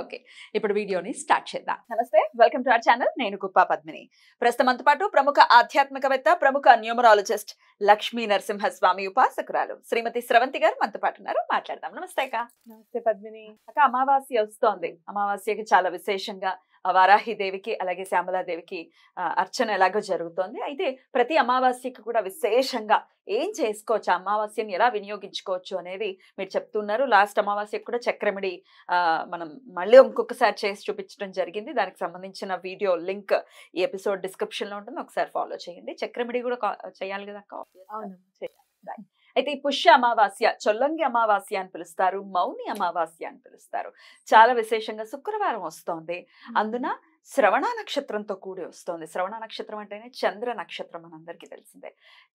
okay ఇప్పుడు వీడియోని start చేద్దాం నమస్తే వెల్కమ్ టు అవర్ ఛానల్ నేను కుప్పా పద్మిని ప్రస్తుతం పాటు ప్రముఖ ఆధ్యాత్మికవేత్త ప్రముఖ న్యూమరాలజిస్ట్ లక్ష్మీ నరసింహస్వామి ఉపాసకురాలు శ్రీమతి స్రవంతి గారు మనతో పాటు ఉన్నారు మాట్లాడదాం నమస్తే అక్క నమస్తే పద్మిని అక్క అమావాస్య వస్తోంది అమావాస్యకి చాలా విశేషంగా వారాహిదేవికి అలాగే శ్యామలాదేవికి అర్చన ఎలాగో జరుగుతోంది అయితే ప్రతి అమావాస్యకి కూడా విశేషంగా ఏం చేసుకోవచ్చు అమావాస్యను ఎలా వినియోగించుకోవచ్చు అనేది మీరు చెప్తున్నారు లాస్ట్ అమావాస్యకు కూడా చక్రమిడి మనం మళ్ళీ ఇంకొకసారి చేసి చూపించడం జరిగింది దానికి సంబంధించిన వీడియో లింక్ ఈ ఎపిసోడ్ డిస్క్రిప్షన్లో ఉంటుంది ఒకసారి ఫాలో చేయండి చక్రమిడి కూడా చేయాలి కదా అవును చేయాలి అయితే ఈ పుష్య అమావాస్య చొల్లంగి అమావాస్య అని పిలుస్తారు మౌని అమావాస్య అని పిలుస్తారు చాలా విశేషంగా శుక్రవారం వస్తోంది అందున శ్రవణ నక్షత్రంతో కూడి వస్తోంది శ్రవణ నక్షత్రం అంటేనే చంద్ర నక్షత్రం అందరికీ తెలిసిందే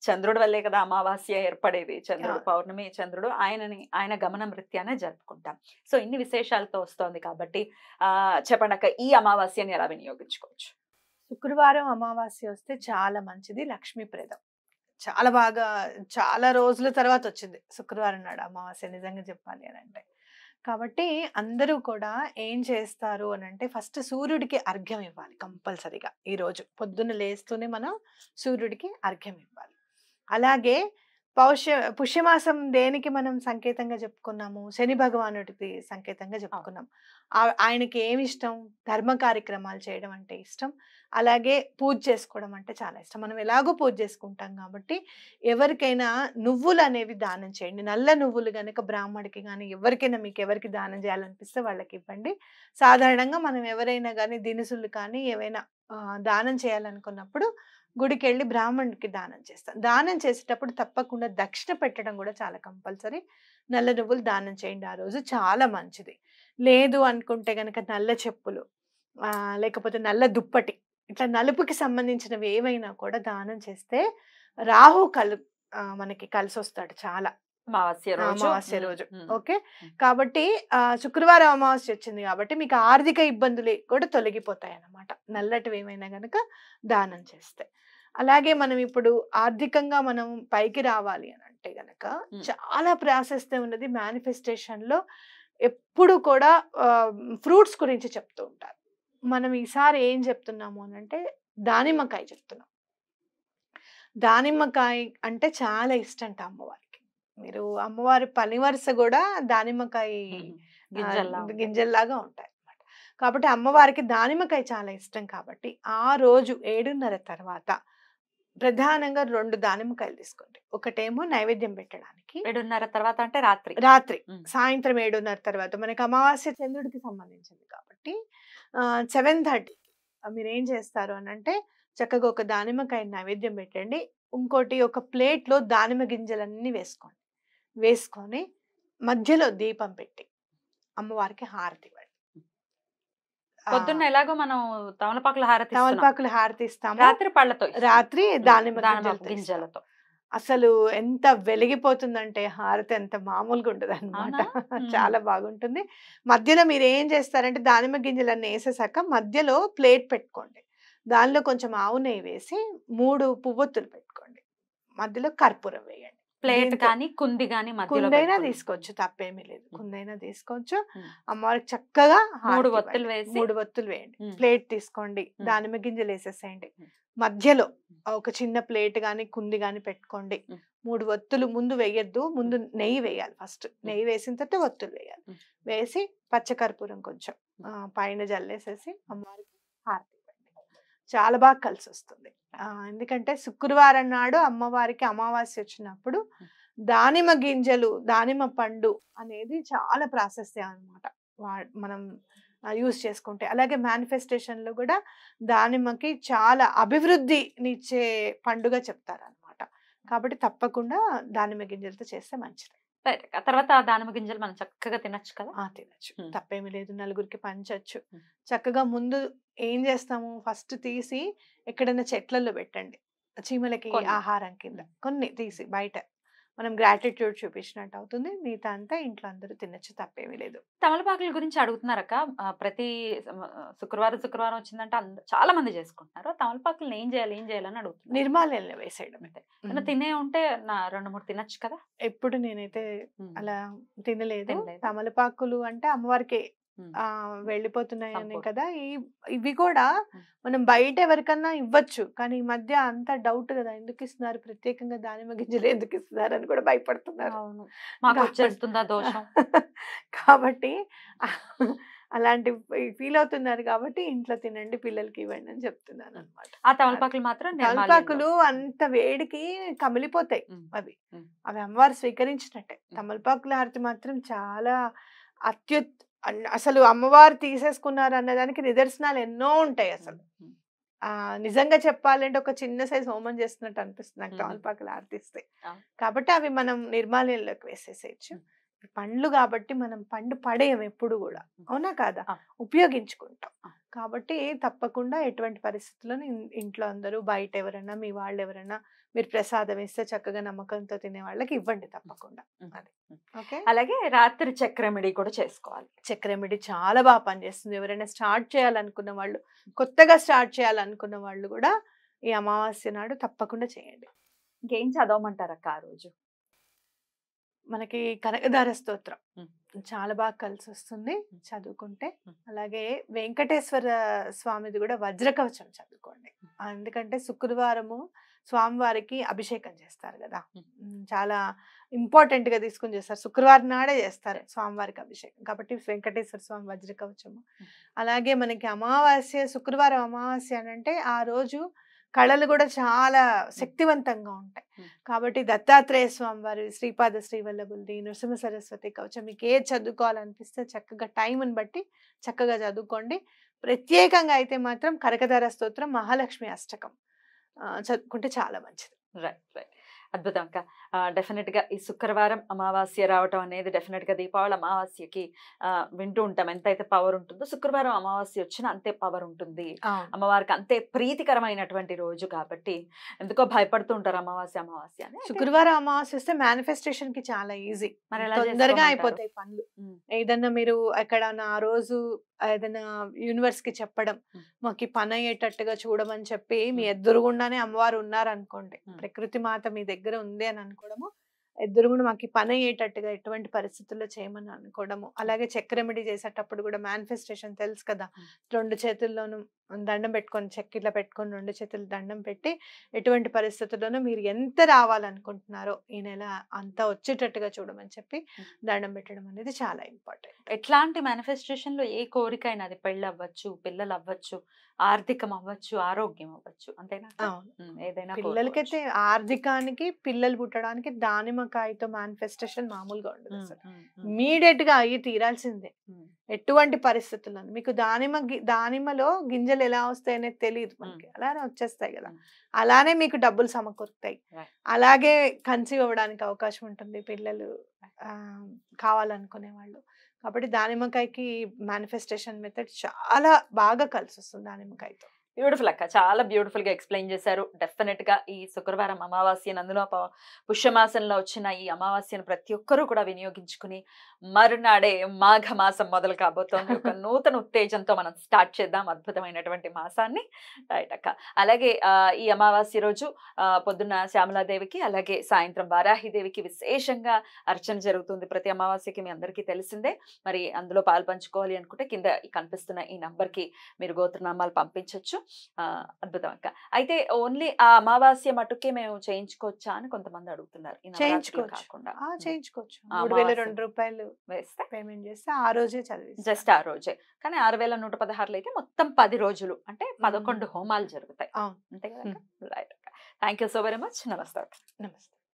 చంద్రుడు వల్లే కదా అమావాస్య ఏర్పడేది చంద్రుడు పౌర్ణమి చంద్రుడు ఆయనని ఆయన గమన మృత్యానే జరుపుకుంటాం సో ఇన్ని విశేషాలతో వస్తోంది కాబట్టి ఆ చెప్పండి ఈ అమావాస్యని ఎలా వినియోగించుకోవచ్చు శుక్రవారం అమావాస్య వస్తే చాలా మంచిది లక్ష్మీప్రదం చాలా బాగా చాలా రోజుల తర్వాత వచ్చింది శుక్రవారం నాడు అమావాస్య నిజంగా చెప్పాలి అని అంటే కాబట్టి అందరూ కూడా ఏం చేస్తారు అని అంటే ఫస్ట్ సూర్యుడికి అర్ఘ్యం ఇవ్వాలి కంపల్సరీగా ఈరోజు పొద్దున్న లేస్తూనే మనం సూర్యుడికి అర్ఘ్యం ఇవ్వాలి అలాగే పౌష్య పుష్యమాసం దేనికి మనం సంకేతంగా చెప్పుకున్నాము శని భగవానుడికి సంకేతంగా చెప్పుకున్నాం ఆయనకి ఏమి ఇష్టం ధర్మ కార్యక్రమాలు చేయడం అంటే ఇష్టం అలాగే పూజ చేసుకోవడం అంటే చాలా ఇష్టం మనం ఎలాగో పూజ చేసుకుంటాం కాబట్టి ఎవరికైనా నువ్వులు అనేవి దానం చేయండి నల్ల నువ్వులు కనుక బ్రాహ్మడికి కానీ ఎవరికైనా మీకు ఎవరికి దానం చేయాలనిపిస్తే వాళ్ళకి ఇవ్వండి సాధారణంగా మనం ఎవరైనా కానీ దినుసులు కానీ ఏవైనా దానం చేయాలనుకున్నప్పుడు గుడికి వెళ్ళి బ్రాహ్మణుడికి దానం చేస్తాం దానం చేసేటప్పుడు తప్పకుండా దక్షిణ పెట్టడం కూడా చాలా కంపల్సరీ నల్ల నువ్వులు దానం చేయండి ఆ రోజు చాలా మంచిది లేదు అనుకుంటే కనుక నల్ల చెప్పులు లేకపోతే నల్ల దుప్పటి ఇట్లా నలుపుకి సంబంధించినవి ఏవైనా కూడా దానం చేస్తే రాహు కలు మనకి కలిసి వస్తాడు చాలా అమావాస్య రోజు అమావాస్య రోజు ఓకే కాబట్టి శుక్రవారం అమావాస్య వచ్చింది కాబట్టి మీకు ఆర్థిక ఇబ్బందులు కూడా తొలగిపోతాయి అన్నమాట నల్లటివి ఏమైనా గనక దానం చేస్తే అలాగే మనం ఇప్పుడు ఆర్థికంగా మనం పైకి రావాలి అని అంటే గనక చాలా ప్రాసెస్ ఉన్నది మేనిఫెస్టేషన్ లో ఎప్పుడు కూడా ఫ్రూట్స్ గురించి చెప్తూ ఉంటారు మనం ఈసారి ఏం చెప్తున్నాము అని అంటే దానిమ్మకాయ చెప్తున్నాం దానిమ్మకాయ అంటే చాలా ఇష్టం అంట అమ్మవారు మీరు అమ్మవారి పని వరుస కూడా దానిమ్మకాయ గింజల్లాగా ఉంటాయి కాబట్టి అమ్మవారికి దానిమ్మకాయ చాలా ఇష్టం కాబట్టి ఆ రోజు ఏడున్నర తర్వాత ప్రధానంగా రెండు దానిమ్మకాయలు తీసుకోండి ఒకటేమో నైవేద్యం పెట్టడానికి ఏడున్నర తర్వాత అంటే రాత్రి రాత్రి సాయంత్రం ఏడున్నర తర్వాత మనకి అమావాస్య చంద్రుడికి సంబంధించింది కాబట్టి సెవెన్ థర్టీ మీరు ఏం చేస్తారు అని అంటే చక్కగా ఒక దానిమ్మకాయ నైవేద్యం పెట్టండి ఇంకోటి ఒక ప్లేట్లో దానిమ్మ గింజలన్నీ వేసుకోండి వేసుకొని మధ్యలో దీపం పెట్టి అమ్మవారికి హారతి ఇవ్వండి పొద్దున్న ఎలాగో మనం తమలపాకుల హారతి తమలపాకులు హారతి ఇస్తాము రాత్రి పళ్ళతో రాత్రి దానిమ్మ గింజలతో అసలు ఎంత వెలిగిపోతుందంటే హారతి ఎంత మామూలుగా ఉంటుంది అనమాట చాలా బాగుంటుంది మధ్యలో మీరు ఏం చేస్తారంటే దానిమ్మ గింజలన్నీ వేసేసాక మధ్యలో ప్లేట్ పెట్టుకోండి దానిలో కొంచెం ఆవు నెయ్యి వేసి మూడు పువ్వొత్తులు పెట్టుకోండి మధ్యలో కర్పూరం వేయండి ప్లేట్ కానీ కుంది కానీ కుందైనా తీసుకోవచ్చు తప్పేమీ లేదు కుందైనా తీసుకోవచ్చు అమ్మవారికి చక్కగా మూడు వత్తులు వేసి మూడు వత్తులు వేయండి ప్లేట్ తీసుకోండి దానిమ్మ గింజలు వేసేసేయండి మధ్యలో ఒక చిన్న ప్లేట్ గాని కుంది కానీ పెట్టుకోండి మూడు ఒత్తులు ముందు వేయద్దు ముందు నెయ్యి వేయాలి ఫస్ట్ నెయ్యి వేసిన తర్వాత వత్తులు వేయాలి వేసి పచ్చకర్పూరం కొంచెం పైన జల్లేసేసి అమ్మవారికి హార్తి చాలా బాగా కలిసి వస్తుంది ఎందుకంటే శుక్రవారం నాడు అమ్మవారికి అమావాస్య వచ్చినప్పుడు దానిమ్మ గింజలు దానిమ్మ పండు అనేది చాలా ప్రాశస్యం అనమాట మనం యూస్ చేసుకుంటే అలాగే మేనిఫెస్టేషన్లో కూడా దానిమ్మకి చాలా అభివృద్ధినిచ్చే పండుగ చెప్తారనమాట కాబట్టి తప్పకుండా దానిమ్మ గింజలతో చేస్తే మంచిది తర్వాత దానిమ్మ గింజలు మనం చక్కగా తినచ్చు కదా తినచ్చు తప్పేమి లేదు నలుగురికి పంచచ్చు చక్కగా ముందు ఏం చేస్తాము ఫస్ట్ తీసి ఎక్కడైనా చెట్లలో పెట్టండి చీమలకి ఆహారం కింద కొన్ని తీసి బయట మనం గ్రాటిట్యూడ్ చూపించినట్టు అవుతుంది మిగతా అంతా ఇంట్లో అందరూ తినచ్చు తప్పేమీ లేదు తమలపాకుల గురించి అడుగుతున్నారక్క ప్రతి శుక్రవారం శుక్రవారం వచ్చిందంటే చాలా మంది చేసుకుంటున్నారు తమలపాకులను ఏం చేయాలి ఏం చేయాలని అడుగుతున్నారు నిర్మాల్యాలను వేసేయడం అయితే తినే ఉంటే నా రెండు మూడు తినచ్చు కదా ఎప్పుడు నేనైతే అలా తినలేదు తమలపాకులు అంటే అమ్మవారికి ఆ వెళ్ళిపోతున్నాయని కదా ఈ ఇవి కూడా మనం బయట ఎవరికన్నా ఇవ్వచ్చు కానీ ఈ మధ్య అంత డౌట్ కదా ఎందుకు ఇస్తున్నారు ప్రత్యేకంగా దానిమ్మ గింజలు ఎందుకు ఇస్తున్నారు అని కూడా భయపడుతున్నారు కాబట్టి అలాంటి ఫీల్ అవుతున్నారు కాబట్టి ఇంట్లో తినండి పిల్లలకి ఇవ్వండి అని చెప్తున్నాను అనమాట ఆ తమలపాకులు మాత్రం తమలపాకులు అంత వేడికి కమిలిపోతాయి అవి అవి అమ్మవారు స్వీకరించినట్టే తమలపాకుల హారతి మాత్రం చాలా అత్యుత్ అసలు అమ్మవారు తీసేసుకున్నారు అన్నదానికి నిదర్శనాలు ఎన్నో ఉంటాయి అసలు ఆ నిజంగా చెప్పాలంటే ఒక చిన్న సైజ్ హోమం చేస్తున్నట్టు అనిపిస్తుంది నాకు తమలపాకులు ఆర్తిస్తాయి కాబట్టి అవి మనం నిర్మాణంలోకి వేసేసేయచ్చు పండ్లు కాబట్టి మనం పండు పడేయం ఎప్పుడు కూడా అవునా కాదా ఉపయోగించుకుంటాం కాబట్టి తప్పకుండా ఎటువంటి పరిస్థితుల్లోని ఇంట్లో అందరూ బయట ఎవరైనా మీ వాళ్ళు ఎవరైనా మీరు ప్రసాదం ఇస్తే చక్కగా నమ్మకంతో తినే వాళ్ళకి ఇవ్వండి తప్పకుండా అది ఓకే అలాగే రాత్రి చక్రమిడి కూడా చేసుకోవాలి చక్రమిడి చాలా బాగా పనిచేస్తుంది ఎవరైనా స్టార్ట్ చేయాలనుకున్న వాళ్ళు కొత్తగా స్టార్ట్ చేయాలనుకున్న వాళ్ళు కూడా ఈ అమావాస్య నాడు తప్పకుండా చేయండి ఇంకేం చదవమంటారు అక్క ఆ రోజు మనకి కనకదార స్తోత్రం చాలా బాగా కలిసి వస్తుంది చదువుకుంటే అలాగే వెంకటేశ్వర స్వామిది కూడా వజ్రకవచం చదువుకోండి ఎందుకంటే శుక్రవారము స్వామివారికి అభిషేకం చేస్తారు కదా చాలా ఇంపార్టెంట్ గా తీసుకుని చేస్తారు శుక్రవారం నాడే చేస్తారు స్వామివారికి అభిషేకం కాబట్టి వెంకటేశ్వర స్వామి వజ్రకవచము అలాగే మనకి అమావాస్య శుక్రవారం అమావాస్య అని అంటే ఆ రోజు కళలు కూడా చాలా శక్తివంతంగా ఉంటాయి కాబట్టి దత్తాత్రేయ స్వామి వారి శ్రీపాద శ్రీవల్లభుల్ది నృసింహ సరస్వతి కవచం మీకు ఏ చదువుకోవాలనిపిస్తే చక్కగా టైంని బట్టి చక్కగా చదువుకోండి ప్రత్యేకంగా అయితే మాత్రం కరకధార స్తోత్రం మహాలక్ష్మి అష్టకం చదువుకుంటే చాలా మంచిది రైట్ రైట్ అద్భుతం అక్క డెఫినెట్గా ఈ శుక్రవారం అమావాస్య రావటం అనేది డెఫినెట్గా దీపావళి అమావాస్యకి వింటూ ఉంటాం ఎంత అయితే పవర్ ఉంటుందో శుక్రవారం అమావాస్య వచ్చినా అంతే పవర్ ఉంటుంది అమ్మవారికి అంతే ప్రీతికరమైనటువంటి రోజు కాబట్టి ఎందుకో భయపడుతూ ఉంటారు అమావాస్య అమావాస్య అని శుక్రవారం అమావాస్య వస్తే మేనిఫెస్టేషన్కి కి చాలా ఈజీ మరి తొందరగా అయిపోతాయి పనులు ఏదన్నా మీరు ఎక్కడ ఆ రోజు ఏదైనా యూనివర్స్ కి చెప్పడం మాకు పని అయ్యేటట్టుగా చూడమని చెప్పి మీ ఎదురుగుండానే అమ్మవారు ఉన్నారనుకోండి ప్రకృతి మాత మీ దగ్గర దగ్గర ఉంది అని అనుకోవడము ఇద్దరు కూడా మాకు పని అయ్యేటట్టుగా ఎటువంటి పరిస్థితుల్లో చేయమని అనుకోవడము అలాగే చెక్ రెమెడీ చేసేటప్పుడు కూడా మేనిఫెస్టేషన్ తెలుసు కదా రెండు చేతుల్లోనూ దండం పెట్టుకొని చెక్ ఇట్లా పెట్టుకొని రెండు చేతులు దండం పెట్టి ఎటువంటి పరిస్థితుల్లోనూ మీరు ఎంత రావాలనుకుంటున్నారో ఈ నెల అంతా వచ్చేటట్టుగా చూడమని చెప్పి దండం పెట్టడం అనేది చాలా ఇంపార్టెంట్ ఎట్లాంటి మేనిఫెస్టేషన్లో ఏ కోరికైనా అది పెళ్ళి అవ్వచ్చు పిల్లలు అవ్వచ్చు ఆర్థికం అవ్వచ్చు ఆరోగ్యం అవ్వచ్చు అంతేనా ఏదైనా పిల్లలకైతే ఆర్థికానికి పిల్లలు పుట్టడానికి దానిమ్మకాయతో మేనిఫెస్టేషన్ మామూలుగా ఉండదు ఇమీడియట్ గా అవి తీరాల్సిందే ఎటువంటి పరిస్థితుల్లో మీకు దానిమ దానిమలో గింజలు ఎలా వస్తాయనేది తెలియదు మనకి అలానే వచ్చేస్తాయి కదా అలానే మీకు డబ్బులు సమకూరుతాయి అలాగే కన్సీవ్ అవ్వడానికి అవకాశం ఉంటుంది పిల్లలు కావాలనుకునే వాళ్ళు కాబట్టి దానిమ్మకాయకి మేనిఫెస్టేషన్ మెథడ్ చాలా బాగా కలిసి వస్తుంది దానిమ్మకాయతో బ్యూటిఫుల్ అక్క చాలా బ్యూటిఫుల్ గా ఎక్స్ప్లెయిన్ చేశారు డెఫినెట్ గా ఈ శుక్రవారం అమావాస్యను అందులో పుష్యమాసంలో వచ్చిన ఈ అమావాస్యను ప్రతి ఒక్కరూ కూడా వినియోగించుకుని మరునాడే మాఘ మాసం మొదలు కాబోతోంది ఒక నూతన ఉత్తేజంతో మనం స్టార్ట్ చేద్దాం అద్భుతమైనటువంటి మాసాన్ని రైట్ అక్క అలాగే ఈ అమావాస్య రోజు పొద్దున్న శ్యామలాదేవికి అలాగే సాయంత్రం వారాహిదేవికి విశేషంగా అర్చన జరుగుతుంది ప్రతి అమావాస్యకి మీ అందరికీ తెలిసిందే మరి అందులో పాలు పంచుకోవాలి అనుకుంటే కింద కనిపిస్తున్న ఈ నంబర్కి మీరు గోత్రనామాలు పంపించవచ్చు అద్భుతం అక్క అయితే ఓన్లీ ఆ అమావాస్య మటుకే మేము చేయించుకోవచ్చా అని కొంతమంది అడుగుతున్నారు చేయించుకోవచ్చు రెండు రూపాయలు పేమెంట్ చేస్తే ఆ రోజే చదివి జస్ట్ ఆ రోజే కానీ ఆరు వేల నూట పదహారులో అయితే మొత్తం పది రోజులు అంటే పదకొండు హోమాలు జరుగుతాయి అంతే కదా thank you so very much నమస్తే నమస్తే